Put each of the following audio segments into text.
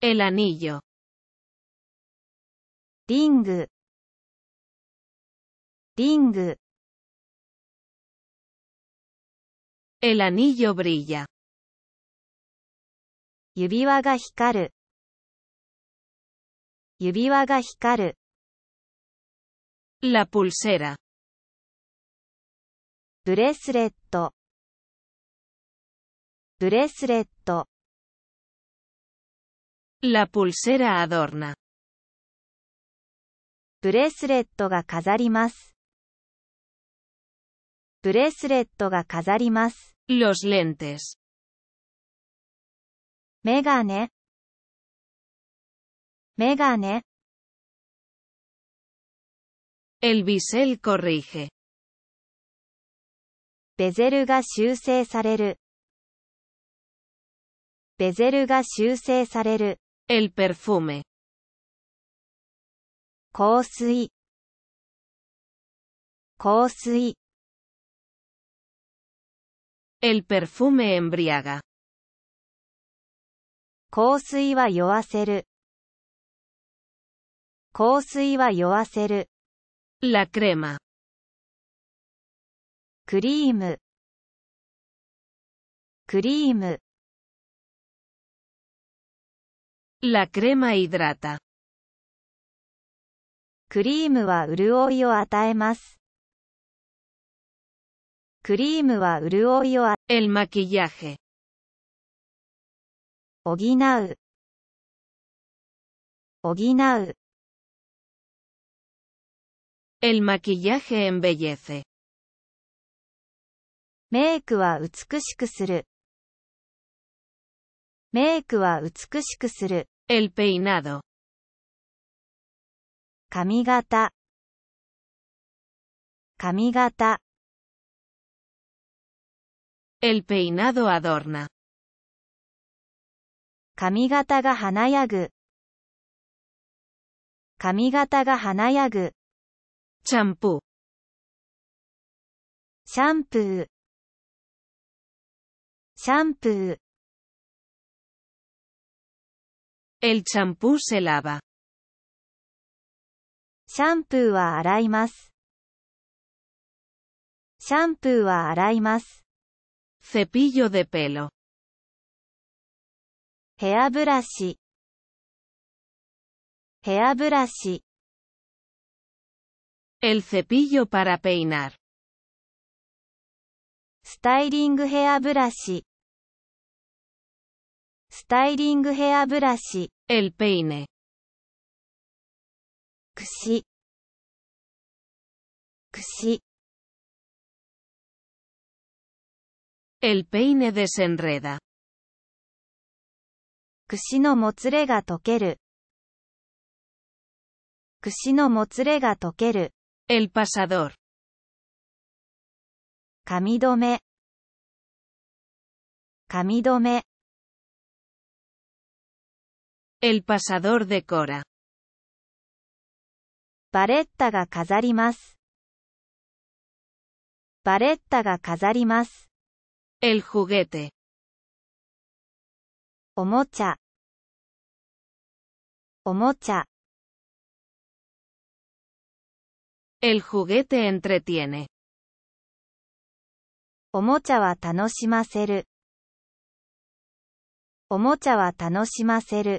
El anillo. Ring. Ring. El anillo brilla. Yubiwa ga hikaru. Yubiwa ga hikaru. La pulsera. Bracelet. Bracelet. La pulsera adorna. Bracelet ga kazarimasu. Bracelet ga kazarimasu. Los lentes. Megane. Megane. El bisel corrige. Bezel ga shusei sareru. ga shusei sareru. El perfume. Kōsui. Kōsui. El perfume embriaga. Kōsui wa yowaseru. Kōsui wa hacer. La crema. Cream. La crema hidrata. クリームは潤いを与えます。クリームは潤いを与え、el maquillaje。補う。補う。el maquillaje embellece。メイクは美しくする。メイクは美しくする。El peinado。髪型。髪型。El peinado adorna。髪型が華やぐ。髪型が華やぐ。シャンプー。シャンプー。シャンプー。El champú se lava. Champú wa araimasu. Champú wa araimasu. Cepillo de pelo. Heabrashi. Heabrashi. El cepillo para peinar. Styling hairbrush. スタイリングヘアブラシ。El peine。くし。くし。El peine desenreda。くしのもつれが溶ける。くしのもつれが溶ける。El pasador。髪留め。髪留め。El pasador de Cora. Baretta ga kazarimasu. Baretta ga El juguete. Omocha. Omocha. El juguete entretiene. Omocha wa tanoshimaseru. Omocha wa tanoshimaseru.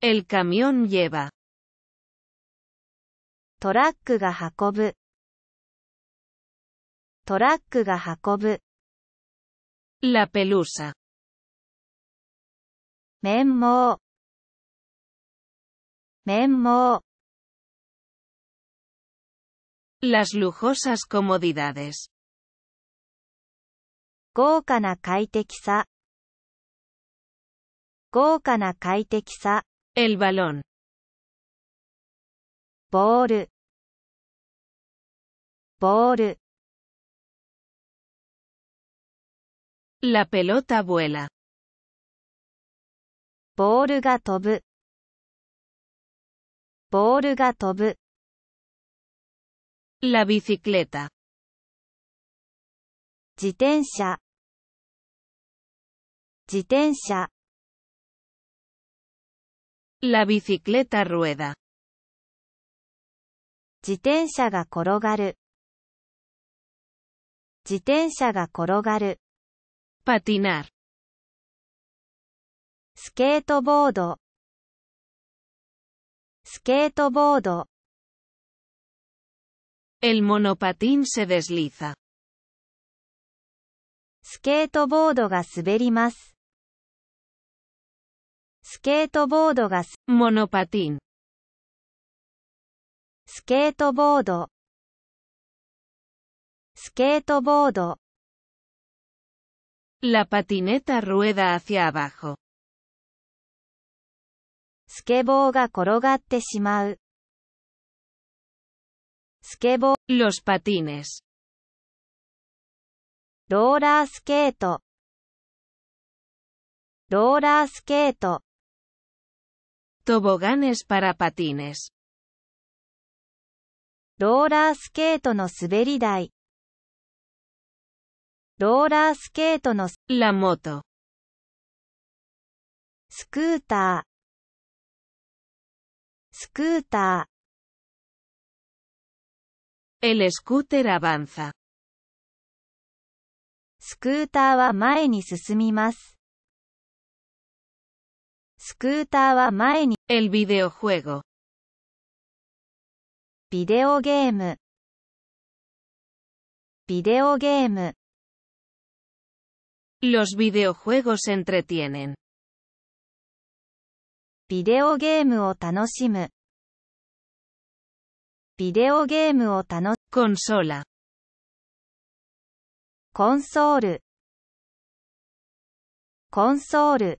El camión lleva. ga hakobu. La pelusa. Memo. Memo. Las lujosas comodidades. Gokana kaitekisa. El balón. ボールボール La pelota vuela. ボールが飛ぶボールが飛ぶ La bicicleta. 自転車自転車 La bicicleta rueda. Chitensa Gakorógaro. Patinar. Squeto bodo. Squeto bodo. El monopatín se desliza. Squeto bodo gasverimas skateboard がす monopatín skateboard skateboard la patineta rueda hacia abajo skateboard が転がってしまう skateboard los patines skate. Toboganes para patines. Roller skate no suberidai. Roller skate no la moto. Scooter. Scooter. El scooter avanza. Scooter va mae ni susumimasu. El videojuego Video game. Los videojuegos entretienen Video game o Consola Console Console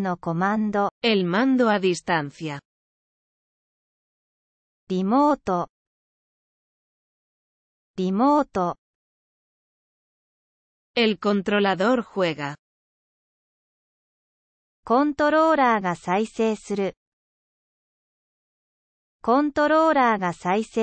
no comando. El mando a distancia. Remoto. Remoto. El controlador juega. Controller Contorora が再生